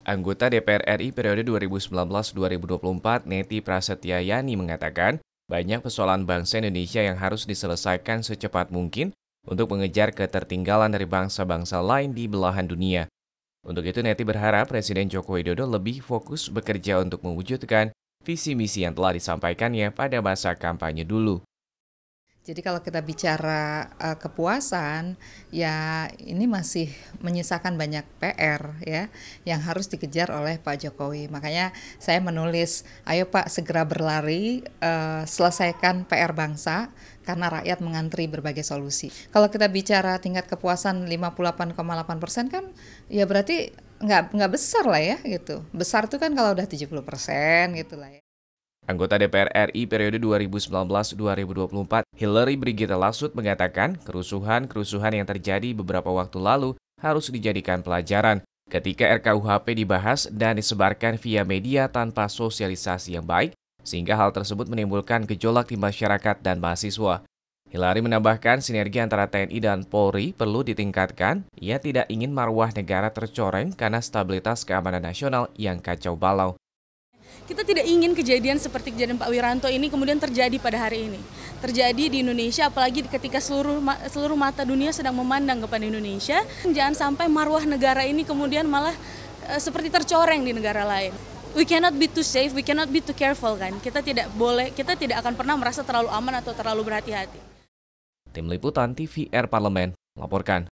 Anggota DPR RI periode 2019-2024, Neti Prasetya Yani mengatakan, banyak persoalan bangsa Indonesia yang harus diselesaikan secepat mungkin untuk mengejar ketertinggalan dari bangsa-bangsa lain di belahan dunia. Untuk itu, Neti berharap Presiden Joko Widodo lebih fokus bekerja untuk mewujudkan visi misi yang telah disampaikannya pada masa kampanye dulu. Jadi kalau kita bicara uh, kepuasan, ya ini masih menyisakan banyak PR ya yang harus dikejar oleh Pak Jokowi. Makanya saya menulis, ayo Pak segera berlari, uh, selesaikan PR bangsa karena rakyat mengantri berbagai solusi. Kalau kita bicara tingkat kepuasan 58,8 persen kan, ya berarti nggak nggak besar lah ya gitu. Besar tuh kan kalau udah 70 persen gitu lah ya. Anggota DPR RI periode 2019-2024, Hillary Brigitte Lasut mengatakan kerusuhan-kerusuhan yang terjadi beberapa waktu lalu harus dijadikan pelajaran ketika RKUHP dibahas dan disebarkan via media tanpa sosialisasi yang baik, sehingga hal tersebut menimbulkan gejolak di masyarakat dan mahasiswa. Hillary menambahkan sinergi antara TNI dan Polri perlu ditingkatkan. Ia tidak ingin marwah negara tercoreng karena stabilitas keamanan nasional yang kacau balau. Kita tidak ingin kejadian seperti kejadian Pak Wiranto ini kemudian terjadi pada hari ini. Terjadi di Indonesia apalagi ketika seluruh seluruh mata dunia sedang memandang kepada Indonesia. Jangan sampai marwah negara ini kemudian malah e, seperti tercoreng di negara lain. We cannot be too safe, we cannot be too careful kan. Kita tidak boleh, kita tidak akan pernah merasa terlalu aman atau terlalu berhati-hati. Tim Liputan TVR Parlemen melaporkan.